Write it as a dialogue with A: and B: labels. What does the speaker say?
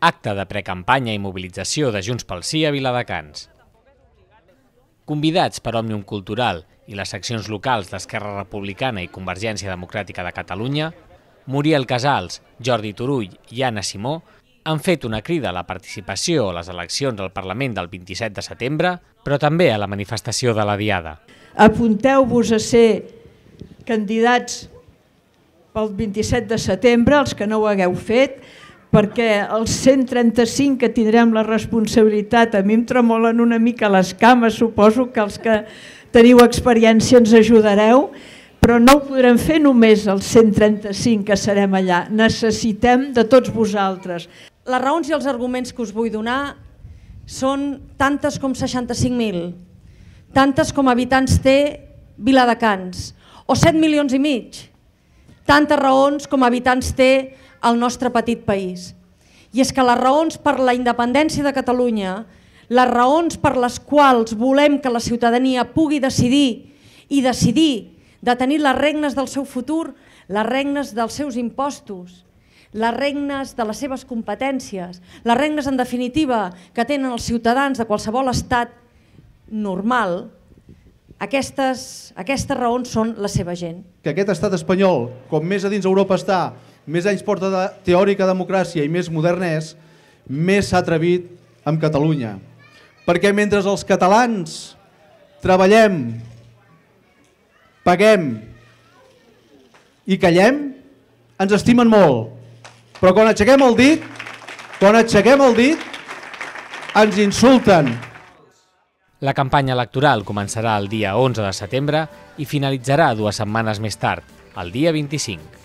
A: acte de precampanya i mobilització de Junts pel Sí a Viladecans. Convidats per Òmnium Cultural i les seccions locals d'Esquerra Republicana i Convergència Democràtica de Catalunya, Muriel Casals, Jordi Turull i Anna Simó han fet una crida a la participació a les eleccions al Parlament del 27 de setembre, però també a la manifestació de la Diada.
B: Apunteu-vos a ser candidats pel 27 de setembre, els que no ho hagueu fet, perquè els 135 que tindrem la responsabilitat, a mi em tremolen una mica les cames, suposo que els que teniu experiència ens ajudareu, però no ho podrem fer només els 135 que serem allà, necessitem
C: de tots vosaltres. Les raons i els arguments que us vull donar són tantes com 65.000, tantes com habitants té Viladecans, o 7 milions i mig, tantes raons com habitants té el nostre petit país. I és que les raons per la independència de Catalunya, les raons per les quals volem que la ciutadania pugui decidir i decidir de tenir les regnes del seu futur, les regnes dels seus impostos, les regnes de les seves competències, les regnes en definitiva que tenen els ciutadans de qualsevol estat normal, aquestes, aquestes raons són la seva gent.
D: Que aquest estat espanyol, com més a dins Europa està, més anys porta de teòrica democràcia i més modern és, més s'ha atrevit amb Catalunya. Perquè mentre els catalans treballem, paguem i callem, ens estimen molt. Però quan aixequem el dit, quan aixequem el dit, ens insulten,
A: la campanya electoral començarà el dia 11 de setembre i finalitzarà dues setmanes més tard, el dia 25.